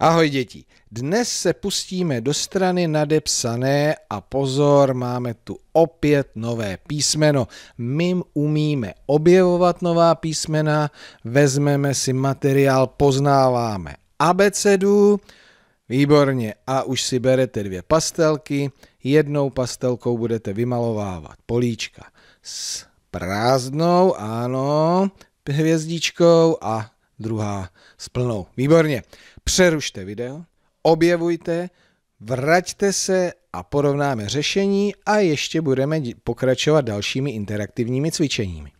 Ahoj děti, dnes se pustíme do strany nadepsané a pozor, máme tu opět nové písmeno. My umíme objevovat nová písmena, vezmeme si materiál, poznáváme abecedu, výborně, a už si berete dvě pastelky, jednou pastelkou budete vymalovávat políčka s prázdnou, ano, hvězdičkou a druhá s plnou. Výborně. Přerušte video, objevujte, vraťte se a porovnáme řešení a ještě budeme pokračovat dalšími interaktivními cvičeními.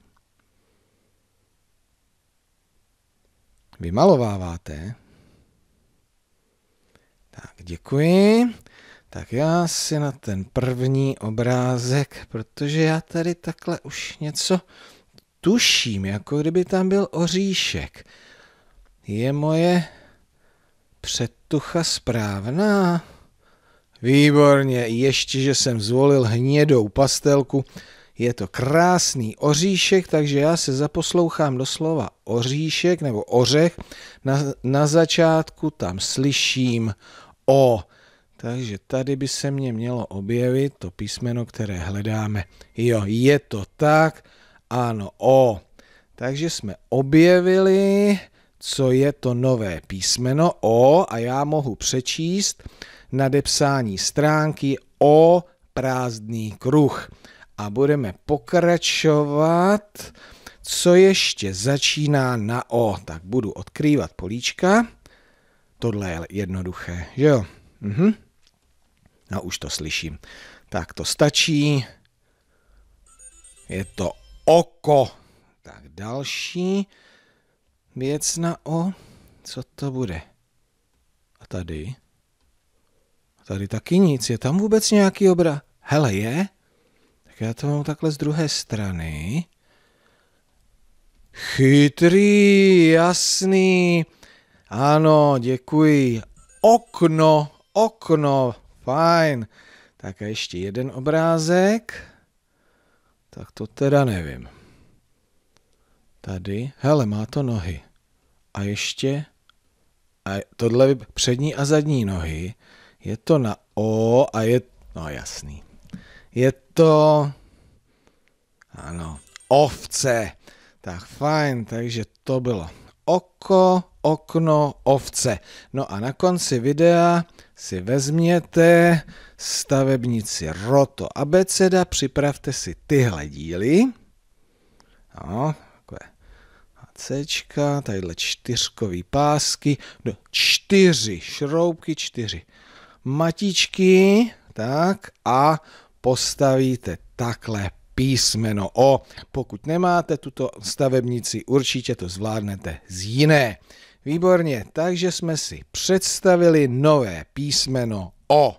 Vymalováváte. Tak, děkuji. Tak já si na ten první obrázek, protože já tady takhle už něco tuším, jako kdyby tam byl oříšek. Je moje předtucha správná? Výborně, ještě, že jsem zvolil hnědou pastelku. Je to krásný oříšek, takže já se zaposlouchám do slova oříšek nebo ořech. Na, na začátku tam slyším o. Takže tady by se mě mělo objevit to písmeno, které hledáme. Jo, je to tak. Ano, o. Takže jsme objevili co je to nové písmeno O a já mohu přečíst nadepsání stránky O prázdný kruh. A budeme pokračovat, co ještě začíná na O. Tak budu odkrývat políčka. Tohle je jednoduché, že jo? Mhm. No už to slyším. Tak to stačí. Je to oko. Tak další. Věc na O. Co to bude? A tady? A tady taky nic. Je tam vůbec nějaký obra? Hele, je? Tak já to mám takhle z druhé strany. Chytrý, jasný. Ano, děkuji. Okno, okno, fajn. Tak a ještě jeden obrázek. Tak to teda nevím. Tady, hele, má to nohy a ještě a tohle přední a zadní nohy, je to na O a je, no jasný, je to, ano, ovce. Tak fajn, takže to bylo oko, okno, ovce. No a na konci videa si vezměte stavebnici Roto Abeceda, připravte si tyhle díly. No, takové C, tadyhle čtyřkový pásky, no, čtyři šroubky, čtyři matičky, tak a postavíte takhle písmeno O. Pokud nemáte tuto stavebnici, určitě to zvládnete z jiné. Výborně, takže jsme si představili nové písmeno O.